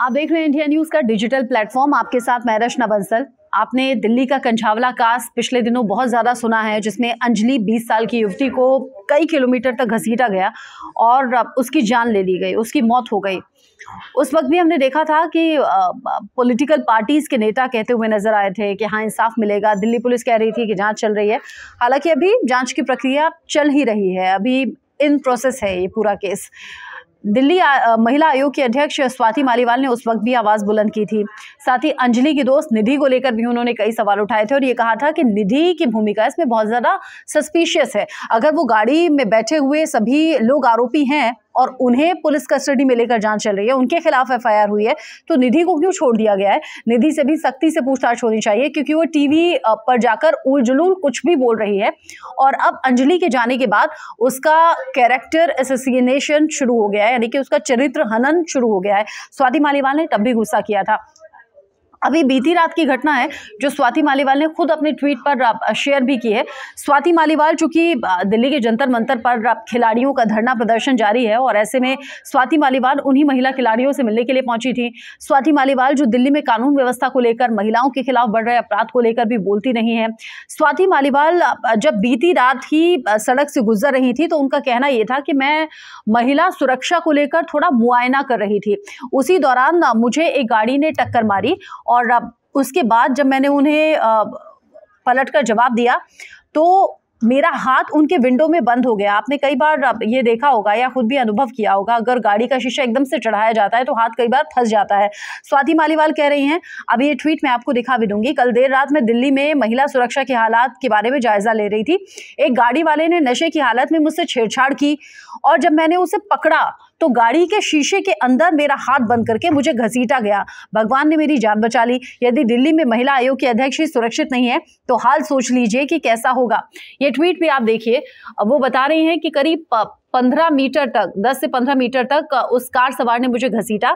आप देख रहे हैं इंडिया न्यूज का डिजिटल प्लेटफॉर्म आपके साथ मैं रश्ना बंसल आपने दिल्ली का कंझावला कास पिछले दिनों बहुत ज़्यादा सुना है जिसमें अंजलि 20 साल की युवती को कई किलोमीटर तक घसीटा गया और उसकी जान ले ली गई उसकी मौत हो गई उस वक्त भी हमने देखा था कि पॉलिटिकल पार्टीज़ के नेता कहते हुए नज़र आए थे कि हाँ इंसाफ मिलेगा दिल्ली पुलिस कह रही थी कि जांच चल रही है हालांकि अभी जांच की प्रक्रिया चल ही रही है अभी इन प्रोसेस है ये पूरा केस दिल्ली आ, महिला आयोग की अध्यक्ष स्वाति मालीवाल ने उस वक्त भी आवाज़ बुलंद की थी साथ ही अंजलि की दोस्त निधि को लेकर भी उन्होंने कई सवाल उठाए थे और ये कहा था कि निधि की भूमिका इसमें बहुत ज़्यादा सस्पिशियस है अगर वो गाड़ी में बैठे हुए सभी लोग आरोपी हैं और उन्हें पुलिस कस्टडी में लेकर जांच चल रही है उनके खिलाफ एफ हुई है तो निधि को क्यों छोड़ दिया गया है निधि से भी सख्ती से पूछताछ होनी चाहिए क्योंकि वो टीवी पर जाकर उलझुलूल कुछ भी बोल रही है और अब अंजलि के जाने के बाद उसका कैरेक्टर एसोसिएशन शुरू हो गया है यानी कि उसका चरित्र हनन शुरू हो गया है स्वाति मालीवाल ने तब भी गुस्सा किया था अभी बीती रात की घटना है जो स्वाति मालीवाल ने खुद अपने ट्वीट पर शेयर भी की है स्वाति मालीवाल चूंकि दिल्ली के जंतर मंतर पर खिलाड़ियों का धरना प्रदर्शन जारी है और ऐसे में स्वाति मालीवाल उन्हीं महिला खिलाड़ियों से मिलने के लिए पहुंची थी स्वाति मालीवाल जो दिल्ली में कानून व्यवस्था को लेकर महिलाओं के खिलाफ बढ़ रहे अपराध को लेकर भी बोलती नहीं है स्वाति मालीवाल जब बीती रात ही सड़क से गुजर रही थी तो उनका कहना यह था कि मैं महिला सुरक्षा को लेकर थोड़ा मुआयना कर रही थी उसी दौरान मुझे एक गाड़ी ने टक्कर मारी और उसके बाद जब मैंने उन्हें पलट कर जवाब दिया तो मेरा हाथ उनके विंडो में बंद हो गया आपने कई बार ये देखा होगा या खुद भी अनुभव किया होगा अगर गाड़ी का शीशा एकदम से चढ़ाया जाता है तो हाथ कई बार फंस जाता है स्वाति मालीवाल कह रही हैं अब ये ट्वीट मैं आपको दिखा भी दूंगी कल देर रात मैं दिल्ली में महिला सुरक्षा के हालात के बारे में जायजा ले रही थी एक गाड़ी वाले ने नशे की हालत में मुझसे छेड़छाड़ की और जब मैंने उसे पकड़ा तो गाड़ी के शीशे के अंदर मेरा हाथ बंद करके मुझे घसीटा गया भगवान ने मेरी जान बचा ली यदि दिल्ली में महिला आयोग की अध्यक्ष ही सुरक्षित नहीं है तो हाल सोच लीजिए कि कैसा होगा ये ट्वीट भी आप देखिए वो बता रहे हैं कि करीब पंद्रह मीटर तक दस से पंद्रह मीटर तक उस कार सवार ने मुझे घसीटा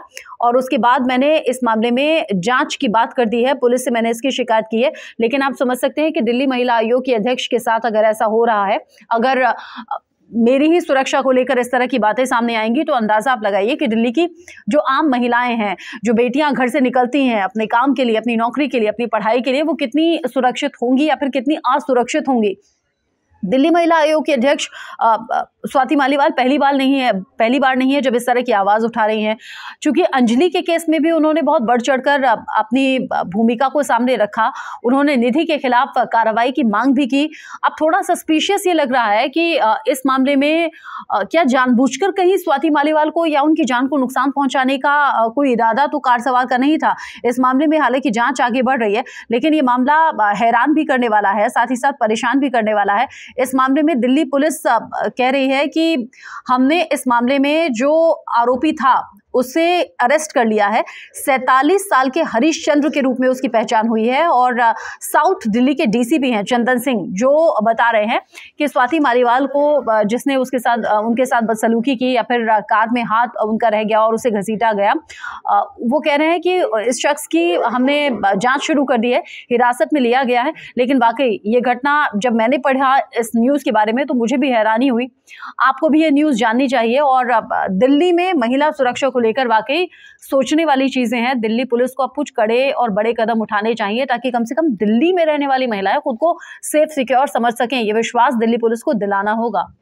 और उसके बाद मैंने इस मामले में जांच की बात कर दी है पुलिस से मैंने इसकी शिकायत की है लेकिन आप समझ सकते हैं कि दिल्ली महिला आयोग की अध्यक्ष के साथ अगर ऐसा हो रहा है अगर मेरी ही सुरक्षा को लेकर इस तरह की बातें सामने आएंगी तो अंदाज़ा आप लगाइए कि दिल्ली की जो आम महिलाएं हैं जो बेटियां घर से निकलती हैं अपने काम के लिए अपनी नौकरी के लिए अपनी पढ़ाई के लिए वो कितनी सुरक्षित होंगी या फिर कितनी असुरक्षित होंगी दिल्ली महिला आयोग की अध्यक्ष स्वाति मालीवाल पहली बार नहीं है पहली बार नहीं है जब इस तरह की आवाज़ उठा रही हैं चूँकि अंजलि के केस में भी उन्होंने बहुत बढ़ चढ़कर अपनी भूमिका को सामने रखा उन्होंने निधि के खिलाफ कार्रवाई की मांग भी की अब थोड़ा सस्पिशियस ये लग रहा है कि इस मामले में क्या जानबूझकर कहीं स्वाति मालीवाल को या उनकी जान को नुकसान पहुँचाने का कोई इरादा तो कार सवार का नहीं था इस मामले में हालांकि जाँच आगे बढ़ रही है लेकिन ये मामला हैरान भी करने वाला है साथ ही साथ परेशान भी करने वाला है इस मामले में दिल्ली पुलिस कह रही है कि हमने इस मामले में जो आरोपी था उसे अरेस्ट कर लिया है सैतालीस साल के हरीश चंद्र के रूप में उसकी पहचान हुई है और साउथ दिल्ली के डीसीपी हैं चंदन सिंह जो बता रहे हैं कि स्वाति मारीवाल को जिसने उसके साथ उनके साथ बदसलूकी की या फिर कार में हाथ उनका रह गया और उसे घसीटा गया वो कह रहे हैं कि इस शख्स की हमने जाँच शुरू कर दी है हिरासत में लिया गया है लेकिन वाकई ये घटना जब मैंने पढ़ा इस न्यूज़ के बारे में तो मुझे भी हैरानी हुई आपको भी ये न्यूज़ जाननी चाहिए और दिल्ली में महिला सुरक्षा को लेकर वाकई सोचने वाली चीज़ें हैं दिल्ली पुलिस को अब कुछ कड़े और बड़े कदम उठाने चाहिए ताकि कम से कम दिल्ली में रहने वाली महिलाएं खुद को सेफ सिक्योर समझ सकें ये विश्वास दिल्ली पुलिस को दिलाना होगा